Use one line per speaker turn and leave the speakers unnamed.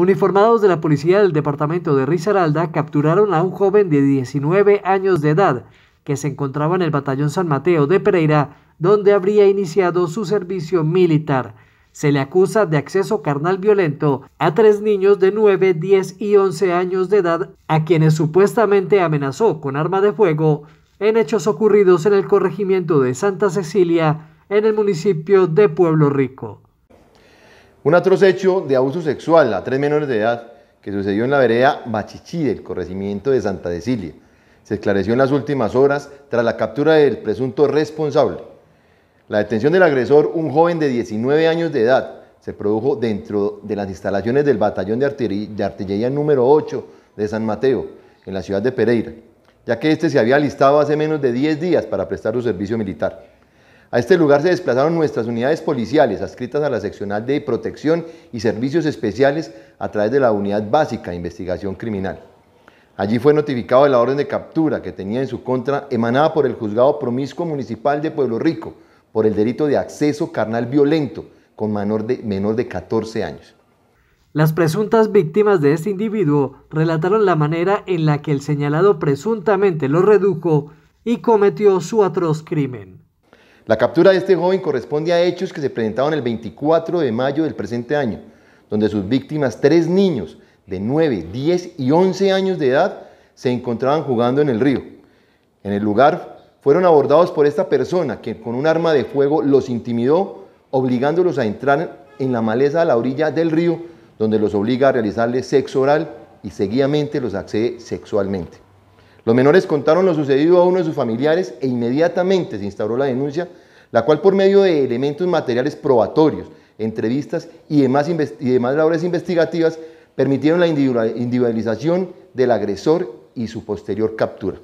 Uniformados de la policía del departamento de Risaralda capturaron a un joven de 19 años de edad que se encontraba en el batallón San Mateo de Pereira, donde habría iniciado su servicio militar. Se le acusa de acceso carnal violento a tres niños de 9, 10 y 11 años de edad, a quienes supuestamente amenazó con arma de fuego en hechos ocurridos en el corregimiento de Santa Cecilia, en el municipio de Pueblo Rico. Un atroz hecho
de abuso sexual a tres menores de edad que sucedió en la vereda Machichí del corregimiento de Santa Cecilia. Se esclareció en las últimas horas tras la captura del presunto responsable. La detención del agresor, un joven de 19 años de edad, se produjo dentro de las instalaciones del batallón de, artillería, de número 8 de San Mateo, en la ciudad de Pereira, ya que este se había alistado hace menos de 10 días para prestar su servicio militar. A este lugar se desplazaron nuestras unidades policiales adscritas a la seccional de protección y servicios especiales a través de la unidad básica de investigación criminal. Allí fue notificado de la orden de captura que tenía en su contra emanada por el juzgado promiscuo municipal de Pueblo Rico por el delito de acceso carnal violento con menor de, menor de 14 años.
Las presuntas víctimas de este individuo relataron la manera en la que el señalado presuntamente lo redujo y cometió su atroz crimen.
La captura de este joven corresponde a hechos que se presentaron el 24 de mayo del presente año, donde sus víctimas, tres niños de 9, 10 y 11 años de edad, se encontraban jugando en el río. En el lugar fueron abordados por esta persona que con un arma de fuego los intimidó, obligándolos a entrar en la maleza a la orilla del río, donde los obliga a realizarle sexo oral y seguidamente los accede sexualmente. Los menores contaron lo sucedido a uno de sus familiares e inmediatamente se instauró la denuncia, la cual por medio de elementos materiales probatorios, entrevistas y demás, labores investigativas permitieron la individualización del agresor y su posterior captura.